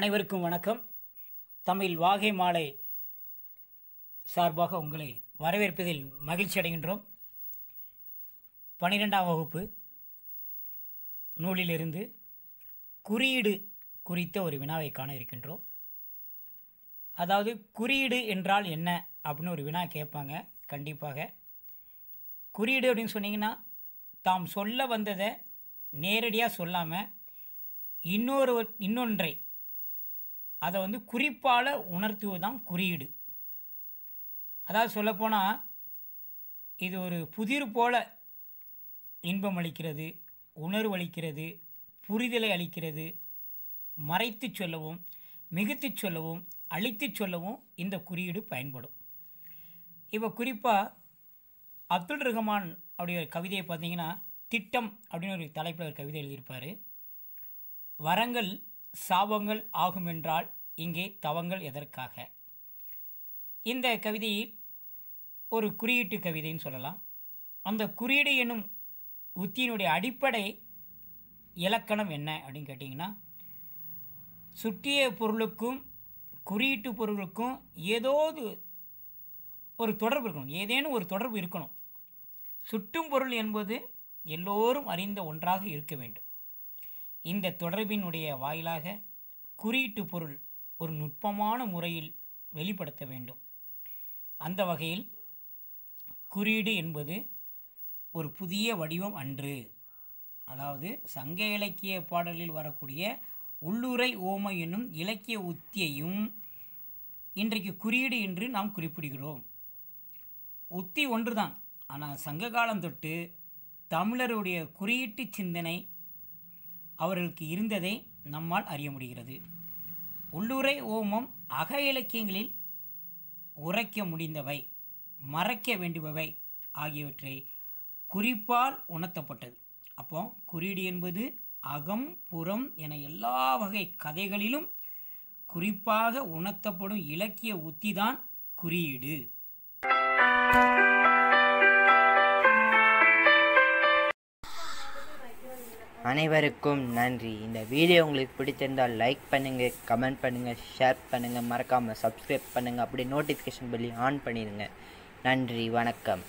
அனைவருக்கும் வணக்கம் தமிழ் வாகை மாலை சார்பாக உங்களை வரவேற்பதில் மகிழ்ச்சி அடைகின்றோம் பனிரெண்டாம் வகுப்பு நூலிலிருந்து குறியீடு குறித்த ஒரு வினாவை காண இருக்கின்றோம் அதாவது குறியீடு என்றால் என்ன அப்படின்னு ஒரு வினா கேட்பாங்க கண்டிப்பாக குறியீடு அப்படின்னு சொன்னிங்கன்னா தாம் சொல்ல வந்ததை நேரடியாக சொல்லாமல் இன்னொரு இன்னொன்றை அதை வந்து குறிப்பால் உணர்த்துவது தான் குறியீடு அதாவது சொல்லப்போனால் இது ஒரு புதிர் போல இன்பம் அளிக்கிறது உணர்வளிக்கிறது புரிதலை அளிக்கிறது மறைத்து சொல்லவும் மிகுத்து சொல்லவும் அழித்து சொல்லவும் இந்த குறியீடு பயன்படும் இப்போ குறிப்பாக அப்துல் ரஹ்மான் ஒரு கவிதையை பார்த்தீங்கன்னா திட்டம் அப்படின்னு ஒரு தலைப்பில் ஒரு கவிதை எழுதியிருப்பார் வரங்கள் சாபங்கள் ஆகுமென்றால் இங்கே தவங்கள் எதற்காக இந்த கவிதையில் ஒரு குறியீட்டு கவிதைன்னு சொல்லலாம் அந்த குறியீடு என்னும் உத்தியினுடைய அடிப்படை இலக்கணம் என்ன அப்படின்னு கேட்டிங்கன்னா சுற்றிய பொருளுக்கும் குறியீட்டு பொருளுக்கும் ஏதோ ஒரு தொடர்பு இருக்கணும் ஏதேனும் ஒரு தொடர்பு இருக்கணும் சுட்டும் பொருள் என்பது எல்லோரும் அறிந்த ஒன்றாக இருக்க வேண்டும் இந்த தொடர்பினுடைய வாயிலாக குறியீட்டு பொருள் ஒரு நுட்பமான முறையில் வெளிப்படுத்த வேண்டும் அந்த வகையில் குறியீடு என்பது ஒரு புதிய வடிவம் அன்று அதாவது சங்க இலக்கிய பாடலில் வரக்கூடிய உள்ளுரை ஓமை என்னும் இலக்கிய உத்தியையும் இன்றைக்கு குறியீடு என்று நாம் குறிப்பிடுகிறோம் உத்தி ஒன்றுதான் ஆனால் சங்க காலம் தொட்டு தமிழருடைய குறியீட்டு சிந்தனை அவர்களுக்கு இருந்ததை நம்மால் அறிய முடிகிறது உள்ளுரை ஓமம் அக இலக்கியங்களில் உரைக்க முடிந்தவை மறைக்க வேண்டுபவை ஆகியவற்றை குறிப்பால் உணர்த்தப்பட்டது அப்போ குறியீடு என்பது அகம் புறம் என எல்லா வகை கதைகளிலும் குறிப்பாக உணர்த்தப்படும் இலக்கிய உத்திதான் குறியீடு அனைவருக்கும் நன்றி இந்த வீடியோ உங்களுக்கு பிடிச்சிருந்தால் லைக் பண்ணுங்கள் கமெண்ட் பண்ணுங்கள் ஷேர் பண்ணுங்கள் மறக்காமல் சப்ஸ்கிரைப் பண்ணுங்கள் அப்படி நோட்டிஃபிகேஷன் பள்ளி ஆன் பண்ணிடுங்க நன்றி வணக்கம்